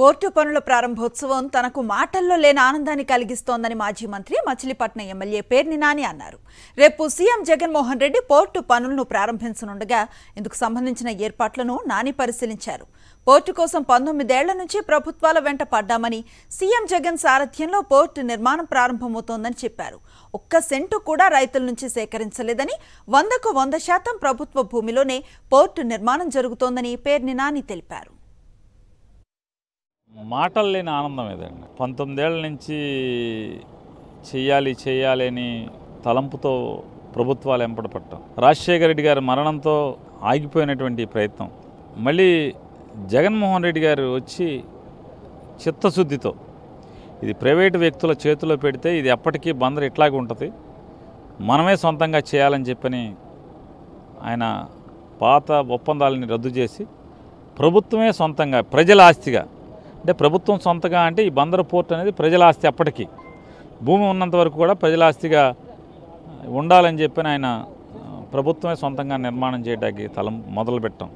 port పనుల ప్రారంభోత్సవం తనకు మాటల్లో లేని ఆనందాన్ని కలిగిస్తోందని మాజీ మంత్రి మచిలీపట్నం ఎమ్మెల్యే పేర్ని నాని అన్నారు రేపు సీఎం జగన్మోహన్ రెడ్డి పోర్టు పనులను ప్రారంభించనుండగా ఇందుకు సంబంధించిన ఏర్పాట్లను నాని పరిశీలించారు పోర్టు కోసం పంతొమ్మిదేళ్ల నుంచి ప్రభుత్వాల వెంట పడ్డామని సీఎం జగన్ సారథ్యంలో పోర్టు నిర్మాణం ప్రారంభమవుతోందని చెప్పారు ఒక్క సెంటు కూడా రైతుల నుంచి సేకరించలేదని వందకు వంద శాతం ప్రభుత్వ భూమిలోనే పోర్టు నిర్మాణం జరుగుతోందని పేర్ని నాని తెలిపారు మాటలు లేని ఆనందం ఏదండి పంతొమ్మిదేళ్ళ నుంచి చేయాలి చేయాలి అని తలంపుతో ప్రభుత్వాలు ఎంపడపట్టం రాజశేఖర రెడ్డి గారి మరణంతో ఆగిపోయినటువంటి ప్రయత్నం మళ్ళీ జగన్మోహన్ రెడ్డి గారు వచ్చి చిత్తశుద్ధితో ఇది ప్రైవేటు వ్యక్తుల చేతిలో పెడితే ఇది ఎప్పటికీ బందర్ ఇట్లాగే ఉంటుంది మనమే సొంతంగా చేయాలని చెప్పని ఆయన పాత ఒప్పందాలని రద్దు చేసి ప్రభుత్వమే సొంతంగా ప్రజల ఆస్తిగా అంటే ప్రభుత్వం సొంతగా అంటే ఈ బందరు పోర్ట్ అనేది ప్రజల ఆస్తి అప్పటికీ భూమి ఉన్నంత వరకు కూడా ప్రజల ఆస్తిగా ఉండాలని చెప్పి ఆయన ప్రభుత్వమే సొంతంగా నిర్మాణం చేయడానికి తలం మొదలుపెట్టాం